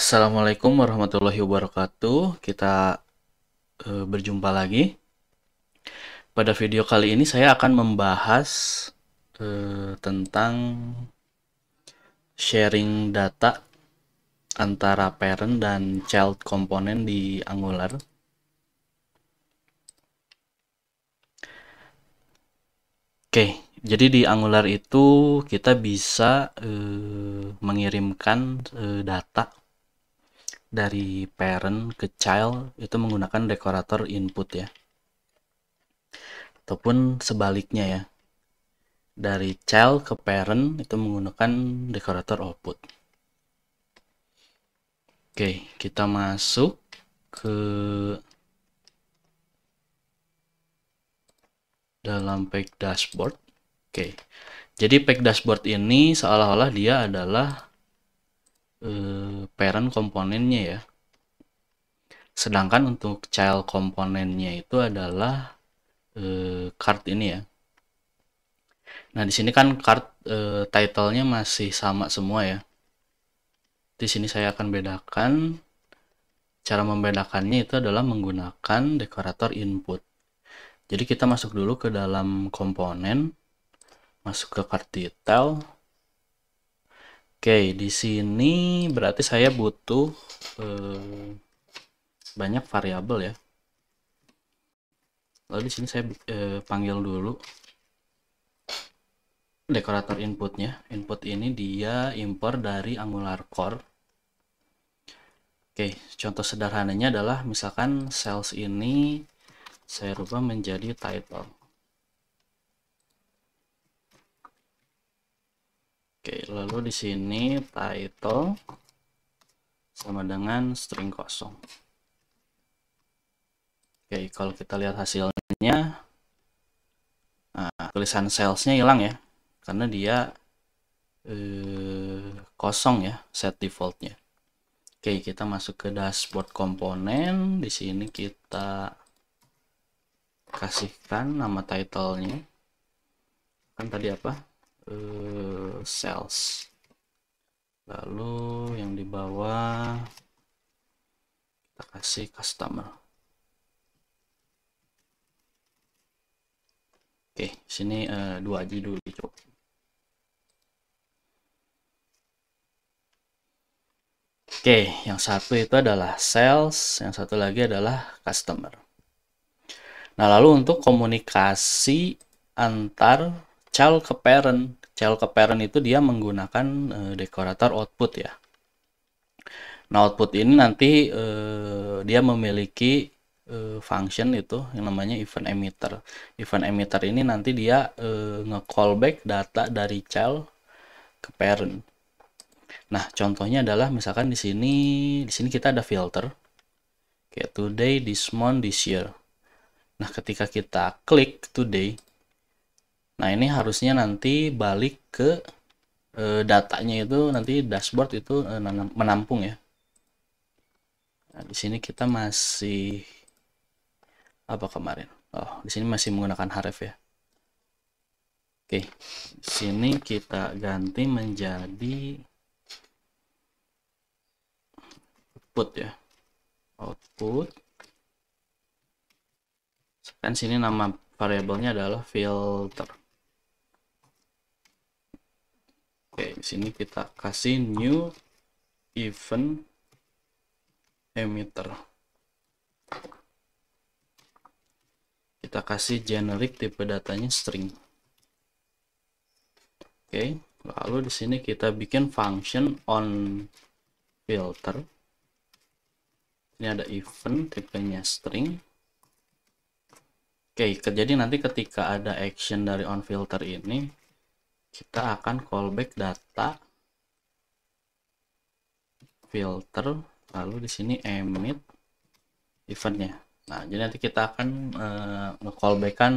Assalamualaikum warahmatullahi wabarakatuh. Kita e, berjumpa lagi. Pada video kali ini saya akan membahas e, tentang sharing data antara parent dan child component di Angular. Oke, jadi di Angular itu kita bisa e, mengirimkan e, data dari parent ke child itu menggunakan dekorator input ya ataupun sebaliknya ya dari child ke parent itu menggunakan dekorator output oke kita masuk ke dalam pack dashboard oke jadi pack dashboard ini seolah-olah dia adalah eh, parent komponennya ya. Sedangkan untuk child komponennya itu adalah e, card ini ya. Nah, di sini kan card e, title-nya masih sama semua ya. Di sini saya akan bedakan cara membedakannya itu adalah menggunakan dekorator input. Jadi kita masuk dulu ke dalam komponen, masuk ke card detail, Oke, di sini berarti saya butuh eh, banyak variabel ya. Lalu di sini saya eh, panggil dulu dekorator inputnya. Input ini dia impor dari Angular Core. Oke, contoh sederhananya adalah misalkan sales ini saya rubah menjadi title. Oke, lalu di sini title sama dengan string kosong. Oke, kalau kita lihat hasilnya, nah, tulisan salesnya hilang ya, karena dia eh, kosong ya set defaultnya. Oke, kita masuk ke dashboard komponen. Di sini kita kasihkan nama title-nya Kan tadi apa? uh, sales lalu yang di bawah kita kasih customer oke sini uh, dua aja dulu dicoba oke yang satu itu adalah sales yang satu lagi adalah customer nah lalu untuk komunikasi antar child ke parent Cell ke parent itu dia menggunakan uh, dekorator output ya. Nah, output ini nanti uh, dia memiliki uh, function itu yang namanya event emitter. Event emitter ini nanti dia uh, nge-callback data dari cell ke parent. Nah, contohnya adalah misalkan di sini di sini kita ada filter kayak today, this month, this year. Nah, ketika kita klik today, Nah, ini harusnya nanti balik ke e, datanya itu nanti dashboard itu e, menampung ya. Nah, di sini kita masih apa kemarin? Oh, di sini masih menggunakan href ya. Oke, di sini kita ganti menjadi output ya output kan sini nama variabelnya adalah filter Oke, di sini kita kasih new event emitter. Kita kasih generic tipe datanya string. Oke, lalu di sini kita bikin function on filter. Ini ada event tipenya string. Oke, jadi nanti ketika ada action dari on filter ini, kita akan callback data filter lalu di sini emit eventnya nah jadi nanti kita akan uh, ngecallbackkan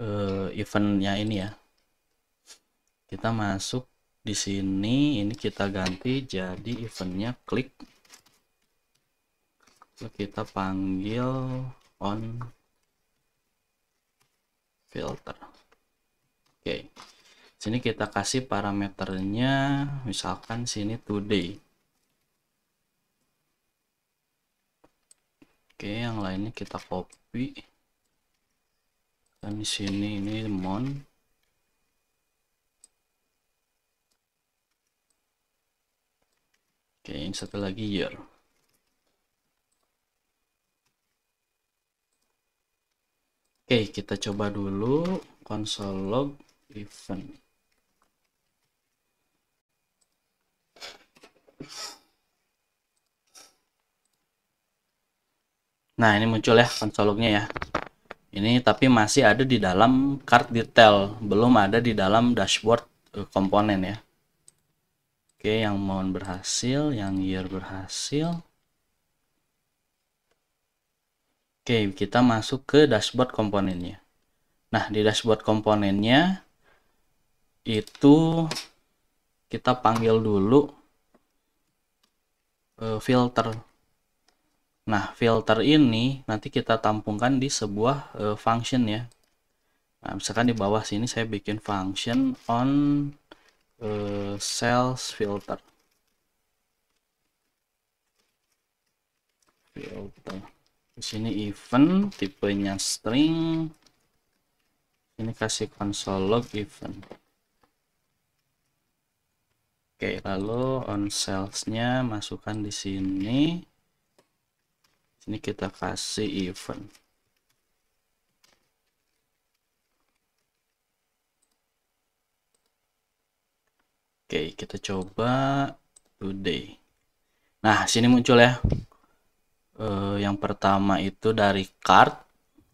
e, eventnya ini ya kita masuk di sini ini kita ganti jadi eventnya klik lalu kita panggil on filter oke okay sini kita kasih parameternya misalkan sini today oke yang lainnya kita copy dan di sini ini mon oke yang satu lagi year oke kita coba dulu console log event Nah, ini muncul ya konsol ya. Ini tapi masih ada di dalam card detail, belum ada di dalam dashboard eh, komponen ya. Oke, yang mohon berhasil, yang year berhasil. Oke, kita masuk ke dashboard komponennya. Nah, di dashboard komponennya itu kita panggil dulu Eh, filter. Nah, filter ini nanti kita tampungkan di sebuah uh, function ya. Nah, misalkan di bawah sini saya bikin function on uh, eh, sales filter. Filter. Di sini event tipenya string. Ini kasih console log event. Oke, lalu on salesnya masukkan di sini. Ini kita kasih event. Oke, kita coba today. Nah, sini muncul ya. Eh, yang pertama itu dari card,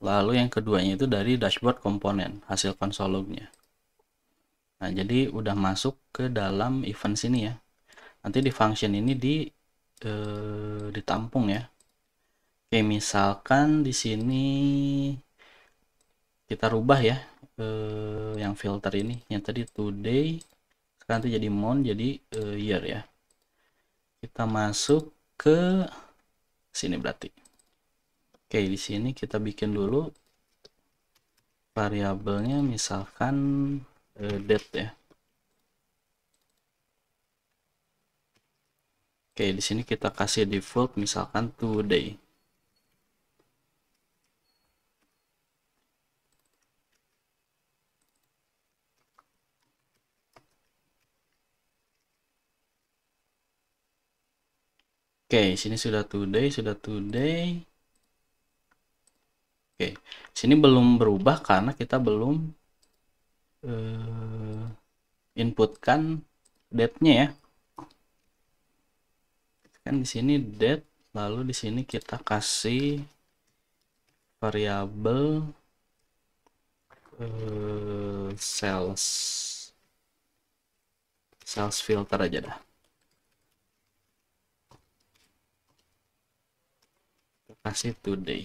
lalu yang keduanya itu dari dashboard komponen, hasil konsol lognya. Nah, jadi udah masuk ke dalam event sini ya. Nanti di function ini di eh, ditampung ya. Oke, misalkan di sini kita rubah ya eh, yang filter ini yang tadi today sekarang itu jadi month jadi eh, year ya. Kita masuk ke sini berarti. Oke, di sini kita bikin dulu variabelnya misalkan dead eh, date ya oke di sini kita kasih default misalkan today Oke, okay, sini sudah today, sudah today. Oke, okay. sini belum berubah karena kita belum uh, inputkan date-nya ya. Kan di sini date, lalu di sini kita kasih variabel eh, sales sales filter aja dah. Kita kasih today.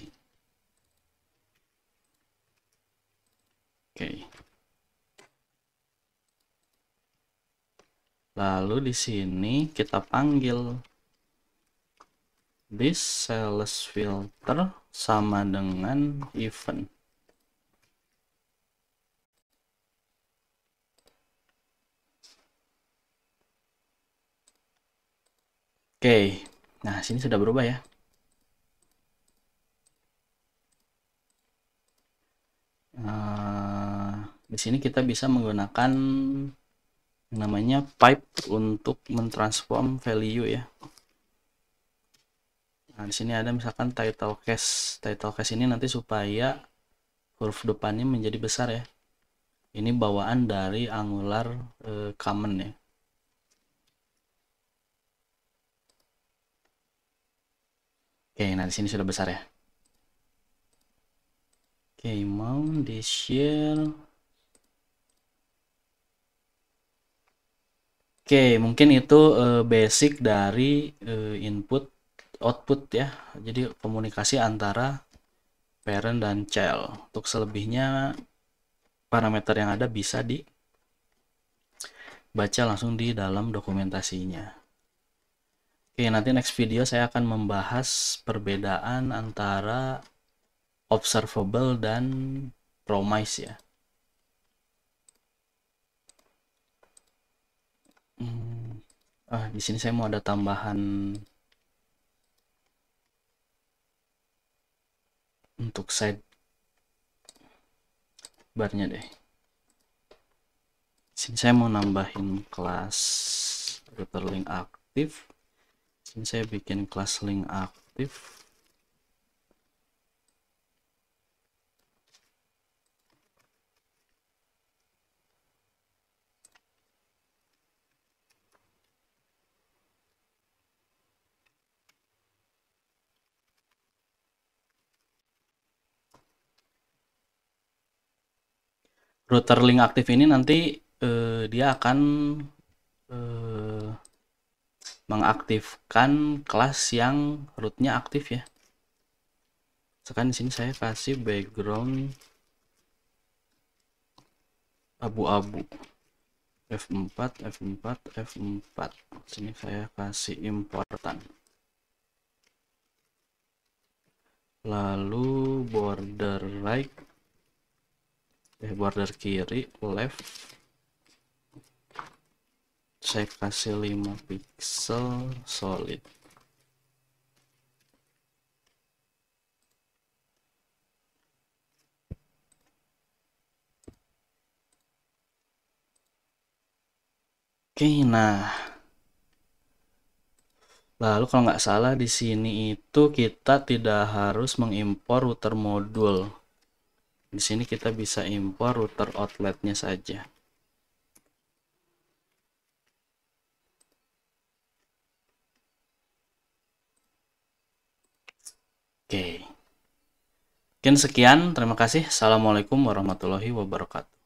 Oke. Okay. Lalu di sini kita panggil this sales filter sama dengan event. Oke, nah sini sudah berubah ya. Uh, di sini kita bisa menggunakan namanya pipe untuk mentransform value ya. Nah, di sini ada misalkan title case. Title case ini nanti supaya huruf depannya menjadi besar ya. Ini bawaan dari Angular e, common ya. Oke, nah di sini sudah besar ya. Oke, mau di share Oke, mungkin itu uh, basic dari uh, input output ya. Jadi komunikasi antara parent dan child. Untuk selebihnya parameter yang ada bisa dibaca langsung di dalam dokumentasinya. Oke, nanti next video saya akan membahas perbedaan antara observable dan promise ya. Hmm. Ah, di sini saya mau ada tambahan untuk side barnya deh. Di sini saya mau nambahin kelas router link aktif. Di sini saya bikin kelas link aktif. router link aktif ini nanti eh, dia akan eh, mengaktifkan kelas yang rootnya aktif ya Sekarang di sini saya kasih background abu-abu F4 F4 F4 sini saya kasih importan lalu border right eh, border kiri left saya kasih 5 pixel solid Oke, okay, nah lalu kalau nggak salah di sini itu kita tidak harus mengimpor router modul di sini kita bisa impor router outletnya saja Oke. Mungkin sekian. Terima kasih. Assalamualaikum warahmatullahi wabarakatuh.